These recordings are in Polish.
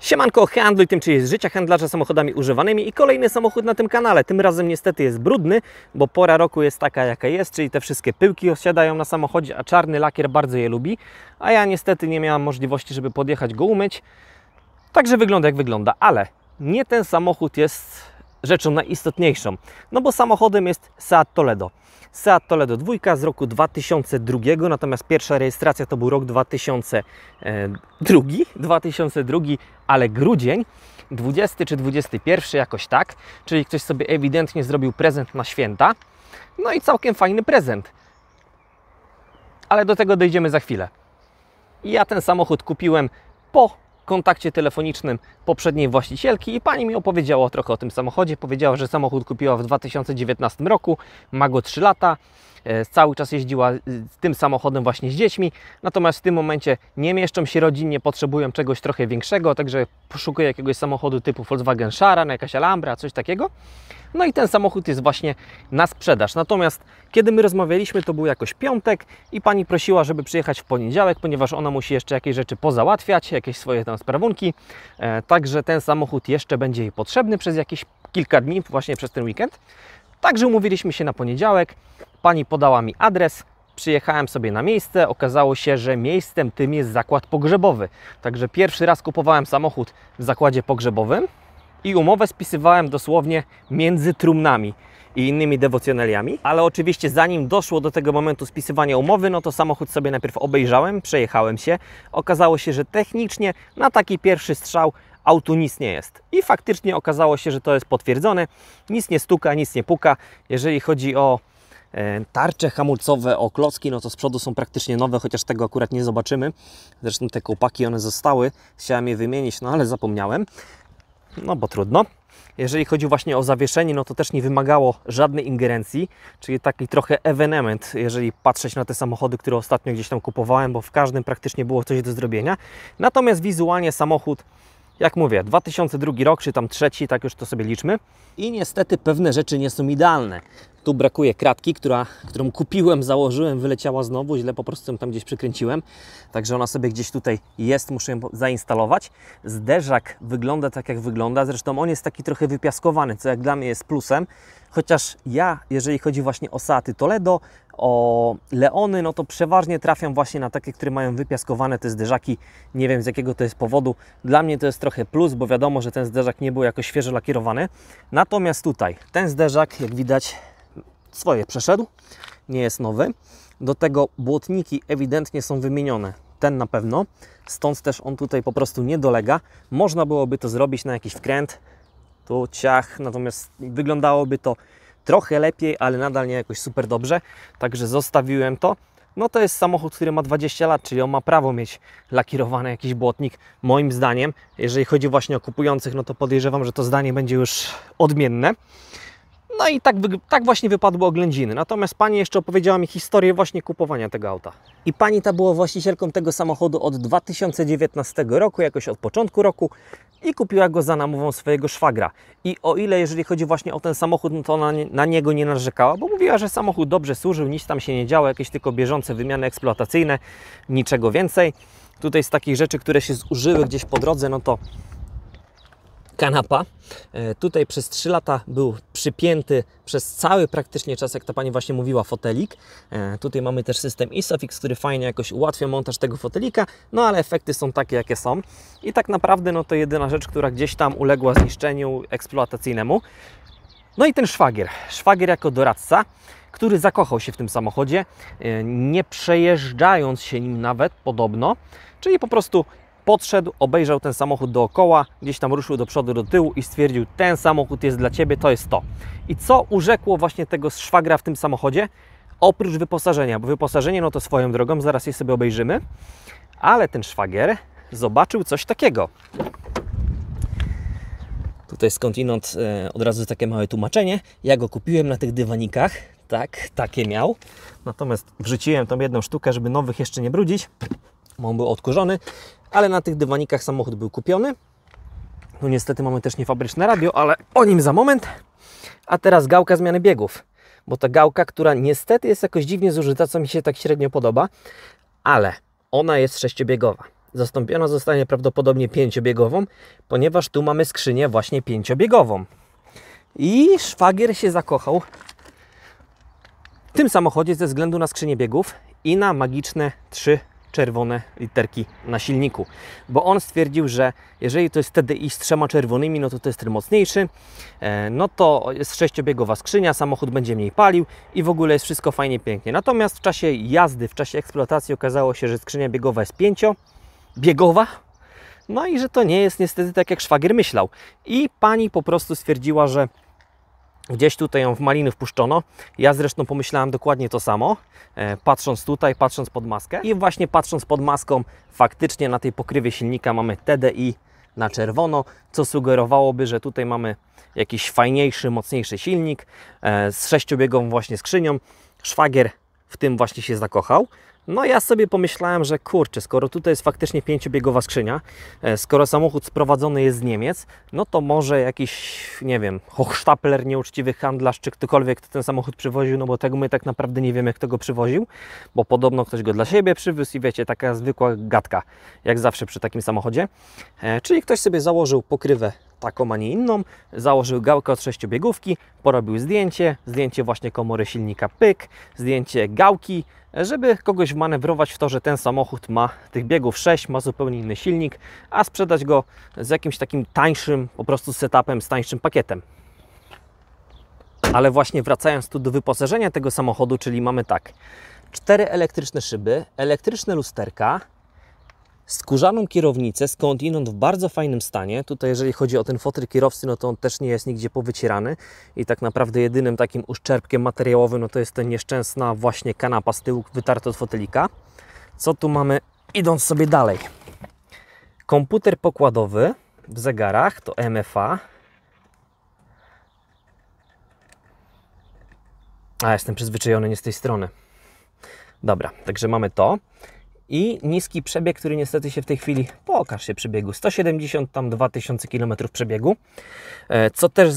Siemanko, handluj tym, czy jest życia handlarza samochodami używanymi i kolejny samochód na tym kanale. Tym razem niestety jest brudny, bo pora roku jest taka jaka jest, czyli te wszystkie pyłki osiadają na samochodzie, a czarny lakier bardzo je lubi, a ja niestety nie miałam możliwości, żeby podjechać go umyć. Także wygląda jak wygląda, ale nie ten samochód jest rzeczą najistotniejszą, no bo samochodem jest Seat Toledo. Seat Toledo 2 z roku 2002, natomiast pierwsza rejestracja to był rok 2002, 2002 ale grudzień 20 czy 21 jakoś tak, czyli ktoś sobie ewidentnie zrobił prezent na święta. No i całkiem fajny prezent. Ale do tego dojdziemy za chwilę. Ja ten samochód kupiłem po kontakcie telefonicznym poprzedniej właścicielki i pani mi opowiedziała trochę o tym samochodzie. Powiedziała, że samochód kupiła w 2019 roku, ma go 3 lata. E, cały czas jeździła e, tym samochodem właśnie z dziećmi, natomiast w tym momencie nie mieszczą się rodzinnie, potrzebują czegoś trochę większego, także poszukuję jakiegoś samochodu typu Volkswagen Sharan, jakaś Alhambra, coś takiego. No i ten samochód jest właśnie na sprzedaż. Natomiast kiedy my rozmawialiśmy, to był jakoś piątek i pani prosiła, żeby przyjechać w poniedziałek, ponieważ ona musi jeszcze jakieś rzeczy pozałatwiać, jakieś swoje tam sprawunki. E, także ten samochód jeszcze będzie jej potrzebny przez jakieś kilka dni, właśnie przez ten weekend. Także umówiliśmy się na poniedziałek. Pani podała mi adres, przyjechałem sobie na miejsce, okazało się, że miejscem tym jest zakład pogrzebowy. Także pierwszy raz kupowałem samochód w zakładzie pogrzebowym i umowę spisywałem dosłownie między trumnami i innymi dewocjonaliami. Ale oczywiście zanim doszło do tego momentu spisywania umowy, no to samochód sobie najpierw obejrzałem, przejechałem się. Okazało się, że technicznie na taki pierwszy strzał autu nic nie jest. I faktycznie okazało się, że to jest potwierdzone. Nic nie stuka, nic nie puka. Jeżeli chodzi o e, tarcze hamulcowe, o klocki, no to z przodu są praktycznie nowe, chociaż tego akurat nie zobaczymy. Zresztą te kołpaki, one zostały. Chciałem je wymienić, no ale zapomniałem. No bo trudno. Jeżeli chodzi właśnie o zawieszenie, no to też nie wymagało żadnej ingerencji, czyli taki trochę evenement, jeżeli patrzeć na te samochody, które ostatnio gdzieś tam kupowałem, bo w każdym praktycznie było coś do zrobienia. Natomiast wizualnie samochód jak mówię, 2002 rok, czy tam trzeci, tak już to sobie liczmy. I niestety pewne rzeczy nie są idealne. Tu brakuje kratki, która, którą kupiłem, założyłem, wyleciała znowu, źle po prostu ją tam gdzieś przykręciłem. Także ona sobie gdzieś tutaj jest, muszę ją zainstalować. Zderzak wygląda tak, jak wygląda. Zresztą on jest taki trochę wypiaskowany, co jak dla mnie jest plusem. Chociaż ja, jeżeli chodzi właśnie o Saaty Toledo, o Leony, no to przeważnie trafiam właśnie na takie, które mają wypiaskowane te zderzaki. Nie wiem z jakiego to jest powodu. Dla mnie to jest trochę plus, bo wiadomo, że ten zderzak nie był jakoś świeżo lakierowany. Natomiast tutaj ten zderzak, jak widać, swoje przeszedł, nie jest nowy. Do tego błotniki ewidentnie są wymienione. Ten na pewno, stąd też on tutaj po prostu nie dolega. Można byłoby to zrobić na jakiś wkręt, tu ciach, natomiast wyglądałoby to trochę lepiej, ale nadal nie jakoś super dobrze, także zostawiłem to. No to jest samochód, który ma 20 lat, czyli on ma prawo mieć lakierowany jakiś błotnik, moim zdaniem. Jeżeli chodzi właśnie o kupujących, no to podejrzewam, że to zdanie będzie już odmienne. No i tak, tak właśnie wypadły oględziny. Natomiast pani jeszcze opowiedziała mi historię właśnie kupowania tego auta. I pani ta była właścicielką tego samochodu od 2019 roku, jakoś od początku roku i kupiła go za namową swojego szwagra. I o ile jeżeli chodzi właśnie o ten samochód, no to ona na niego nie narzekała, bo mówiła, że samochód dobrze służył, nic tam się nie działo, jakieś tylko bieżące wymiany eksploatacyjne, niczego więcej. Tutaj z takich rzeczy, które się zużyły gdzieś po drodze, no to kanapa. E, tutaj przez 3 lata był przypięty przez cały praktycznie czas, jak ta Pani właśnie mówiła, fotelik. E, tutaj mamy też system ISOFIX, który fajnie jakoś ułatwia montaż tego fotelika, no ale efekty są takie, jakie są. I tak naprawdę no to jedyna rzecz, która gdzieś tam uległa zniszczeniu eksploatacyjnemu. No i ten szwagier. Szwagier jako doradca, który zakochał się w tym samochodzie, e, nie przejeżdżając się nim nawet podobno, czyli po prostu podszedł, obejrzał ten samochód dookoła, gdzieś tam ruszył do przodu, do tyłu i stwierdził, ten samochód jest dla Ciebie, to jest to. I co urzekło właśnie tego szwagra w tym samochodzie? Oprócz wyposażenia, bo wyposażenie no to swoją drogą, zaraz je sobie obejrzymy, ale ten szwagier zobaczył coś takiego. Tutaj skądinąd e, od razu takie małe tłumaczenie. Ja go kupiłem na tych dywanikach, tak, takie miał. Natomiast wrzuciłem tą jedną sztukę, żeby nowych jeszcze nie brudzić. On był odkurzony ale na tych dywanikach samochód był kupiony. No niestety mamy też niefabryczne radio, ale o nim za moment. A teraz gałka zmiany biegów, bo ta gałka, która niestety jest jakoś dziwnie zużyta, co mi się tak średnio podoba, ale ona jest sześciobiegowa. Zastąpiona zostanie prawdopodobnie pięciobiegową, ponieważ tu mamy skrzynię właśnie pięciobiegową. I szwagier się zakochał w tym samochodzie ze względu na skrzynię biegów i na magiczne trzy czerwone literki na silniku, bo on stwierdził, że jeżeli to jest TDI z trzema czerwonymi, no to to jest ten mocniejszy, e, no to jest sześciobiegowa skrzynia, samochód będzie mniej palił i w ogóle jest wszystko fajnie, pięknie. Natomiast w czasie jazdy, w czasie eksploatacji okazało się, że skrzynia biegowa jest pięciobiegowa, no i że to nie jest niestety tak, jak szwagier myślał. I pani po prostu stwierdziła, że Gdzieś tutaj ją w maliny wpuszczono. Ja zresztą pomyślałem dokładnie to samo, e, patrząc tutaj, patrząc pod maskę. I właśnie patrząc pod maską, faktycznie na tej pokrywie silnika mamy TDI na czerwono, co sugerowałoby, że tutaj mamy jakiś fajniejszy, mocniejszy silnik e, z sześciobiegową właśnie skrzynią. Szwagier w tym właśnie się zakochał. No ja sobie pomyślałem, że kurczę, skoro tutaj jest faktycznie pięciobiegowa skrzynia, e, skoro samochód sprowadzony jest z Niemiec, no to może jakiś, nie wiem, hochsztapler, nieuczciwy handlarz, czy ktokolwiek, ten samochód przywoził, no bo tego my tak naprawdę nie wiemy, kto go przywoził, bo podobno ktoś go dla siebie przywiózł i wiecie, taka zwykła gadka, jak zawsze przy takim samochodzie. E, czyli ktoś sobie założył pokrywę taką, a nie inną. Założył gałkę od sześciobiegówki, porobił zdjęcie, zdjęcie właśnie komory silnika pyk, zdjęcie gałki, żeby kogoś manewrować w to, że ten samochód ma tych biegów 6, ma zupełnie inny silnik, a sprzedać go z jakimś takim tańszym po prostu setupem, z tańszym pakietem. Ale właśnie wracając tu do wyposażenia tego samochodu, czyli mamy tak, cztery elektryczne szyby, elektryczne lusterka, skórzaną kierownicę, skądinąd w bardzo fajnym stanie. Tutaj jeżeli chodzi o ten fotel kierowcy, no to on też nie jest nigdzie powycierany i tak naprawdę jedynym takim uszczerbkiem materiałowym, no to jest ta nieszczęsna właśnie kanapa z tyłu wytarta od fotelika. Co tu mamy idąc sobie dalej? Komputer pokładowy w zegarach to MFA. A, jestem przyzwyczajony nie z tej strony. Dobra, także mamy to i niski przebieg, który niestety się w tej chwili pokaż się przebiegu 170 tam 2000 km przebiegu. E, co też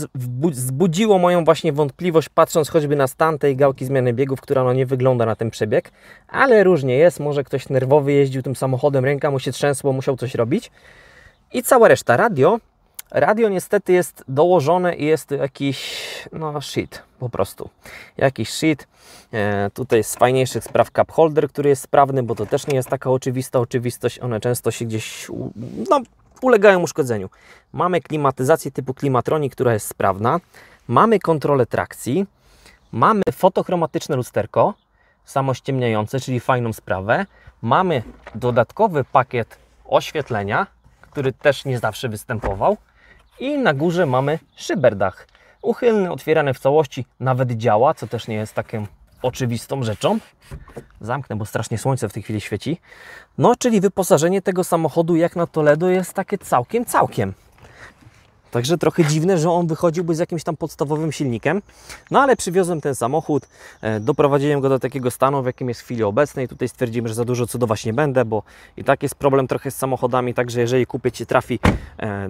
zbudziło moją właśnie wątpliwość patrząc choćby na stan tej gałki zmiany biegów, która no nie wygląda na ten przebieg, ale różnie jest, może ktoś nerwowy jeździł tym samochodem, ręka mu się trzęsło, musiał coś robić. I cała reszta radio Radio niestety jest dołożone i jest jakiś, no shit, po prostu. Jakiś shit. E, tutaj z fajniejszych spraw cup holder, który jest sprawny, bo to też nie jest taka oczywista oczywistość. One często się gdzieś, no, ulegają uszkodzeniu. Mamy klimatyzację typu klimatronik, która jest sprawna. Mamy kontrolę trakcji. Mamy fotochromatyczne lusterko, samościemniające, czyli fajną sprawę. Mamy dodatkowy pakiet oświetlenia, który też nie zawsze występował i na górze mamy szyberdach. Uchylny, otwierany w całości, nawet działa, co też nie jest taką oczywistą rzeczą. Zamknę, bo strasznie słońce w tej chwili świeci. No, czyli wyposażenie tego samochodu jak na Toledo jest takie całkiem, całkiem. Także trochę dziwne, że on wychodziłby z jakimś tam podstawowym silnikiem. No ale przywiozłem ten samochód, e, doprowadziłem go do takiego stanu, w jakim jest w chwili obecnej. Tutaj stwierdzimy, że za dużo cudować nie będę, bo i tak jest problem trochę z samochodami, także jeżeli kupię Ci trafi, e,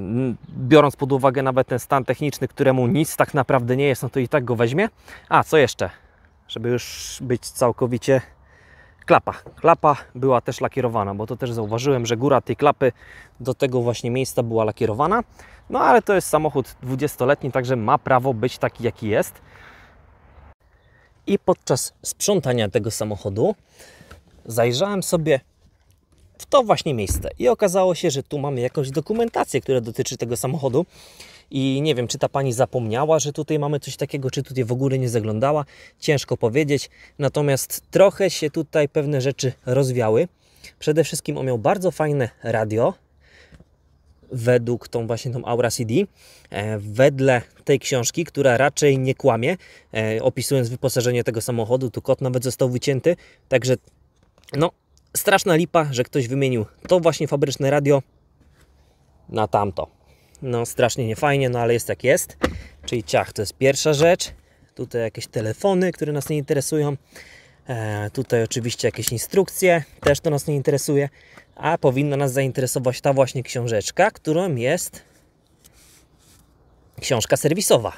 biorąc pod uwagę nawet ten stan techniczny, któremu nic tak naprawdę nie jest, no to i tak go weźmie. A, co jeszcze? Żeby już być całkowicie klapa. Klapa była też lakierowana, bo to też zauważyłem, że góra tej klapy do tego właśnie miejsca była lakierowana. No ale to jest samochód 20-letni, także ma prawo być taki, jaki jest. I podczas sprzątania tego samochodu zajrzałem sobie w to właśnie miejsce i okazało się, że tu mamy jakąś dokumentację, która dotyczy tego samochodu. I nie wiem, czy ta pani zapomniała, że tutaj mamy coś takiego, czy tutaj w ogóle nie zaglądała. Ciężko powiedzieć. Natomiast trochę się tutaj pewne rzeczy rozwiały. Przede wszystkim on miał bardzo fajne radio, według tą właśnie tą Aura CD, e, wedle tej książki, która raczej nie kłamie, e, opisując wyposażenie tego samochodu, tu kot nawet został wycięty, także no, straszna lipa, że ktoś wymienił to właśnie fabryczne radio na tamto no strasznie niefajnie, no ale jest jak jest. Czyli ciach, to jest pierwsza rzecz. Tutaj jakieś telefony, które nas nie interesują. E, tutaj oczywiście jakieś instrukcje, też to nas nie interesuje. A powinna nas zainteresować ta właśnie książeczka, którą jest książka serwisowa.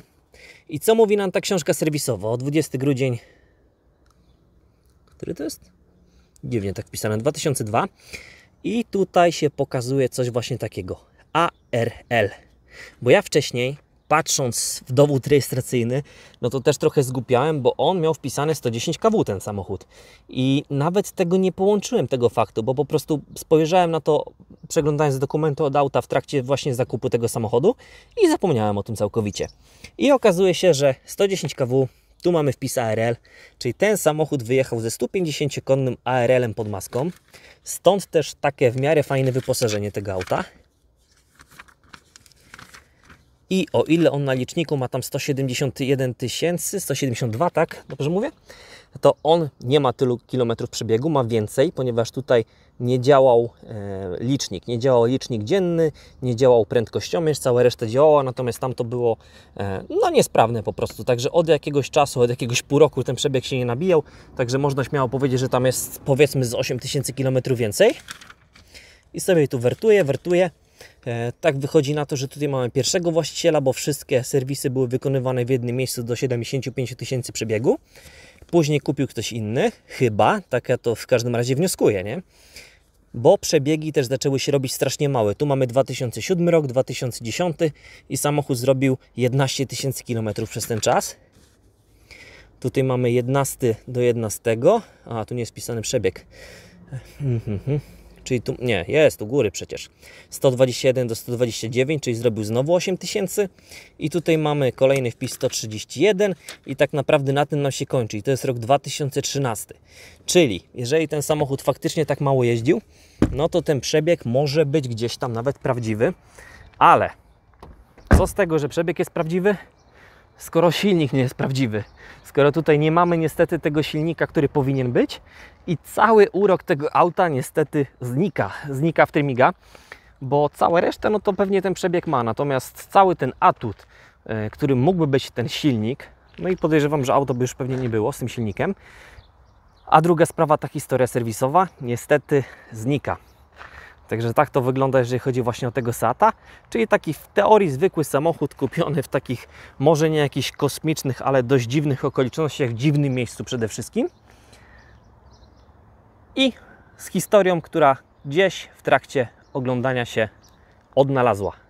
I co mówi nam ta książka serwisowa? O 20 grudzień... Który to jest? Dziwnie tak wpisane. 2002. I tutaj się pokazuje coś właśnie takiego ARL. Bo ja wcześniej, patrząc w dowód rejestracyjny, no to też trochę zgupiałem, bo on miał wpisane 110 kW ten samochód. I nawet tego nie połączyłem, tego faktu, bo po prostu spojrzałem na to, przeglądając dokumenty od auta w trakcie właśnie zakupu tego samochodu i zapomniałem o tym całkowicie. I okazuje się, że 110 kW tu mamy wpis ARL, czyli ten samochód wyjechał ze 150-konnym ARL-em pod maską. Stąd też takie w miarę fajne wyposażenie tego auta i o ile on na liczniku ma tam 171 tysięcy, 172, tak? Dobrze mówię? To on nie ma tylu kilometrów przebiegu, ma więcej, ponieważ tutaj nie działał e, licznik, nie działał licznik dzienny, nie działał prędkościomierz, całe resztę działała, natomiast tam to było e, no niesprawne po prostu, także od jakiegoś czasu, od jakiegoś pół roku ten przebieg się nie nabijał, także można śmiało powiedzieć, że tam jest powiedzmy z 8000 km więcej. I sobie tu wertuję, wertuję, E, tak wychodzi na to, że tutaj mamy pierwszego właściciela, bo wszystkie serwisy były wykonywane w jednym miejscu do 75 tysięcy przebiegu. Później kupił ktoś inny, chyba, tak ja to w każdym razie wnioskuję, nie? Bo przebiegi też zaczęły się robić strasznie małe. Tu mamy 2007 rok, 2010 i samochód zrobił 11 tysięcy kilometrów przez ten czas. Tutaj mamy 11 do 11, a tu nie jest pisany przebieg. -hmm czyli tu, nie, jest u góry przecież, 121 do 129, czyli zrobił znowu 8000 i tutaj mamy kolejny wpis 131 i tak naprawdę na tym nam się kończy i to jest rok 2013, czyli jeżeli ten samochód faktycznie tak mało jeździł, no to ten przebieg może być gdzieś tam nawet prawdziwy, ale co z tego, że przebieg jest prawdziwy, skoro silnik nie jest prawdziwy, skoro tutaj nie mamy niestety tego silnika, który powinien być i cały urok tego auta niestety znika, znika w miga, bo cała reszta no to pewnie ten przebieg ma, natomiast cały ten atut, e, który mógłby być ten silnik, no i podejrzewam, że auto by już pewnie nie było z tym silnikiem, a druga sprawa, ta historia serwisowa niestety znika. Także tak to wygląda, jeżeli chodzi właśnie o tego Sata, czyli taki w teorii zwykły samochód kupiony w takich może nie jakichś kosmicznych, ale dość dziwnych okolicznościach, w dziwnym miejscu przede wszystkim. I z historią, która gdzieś w trakcie oglądania się odnalazła.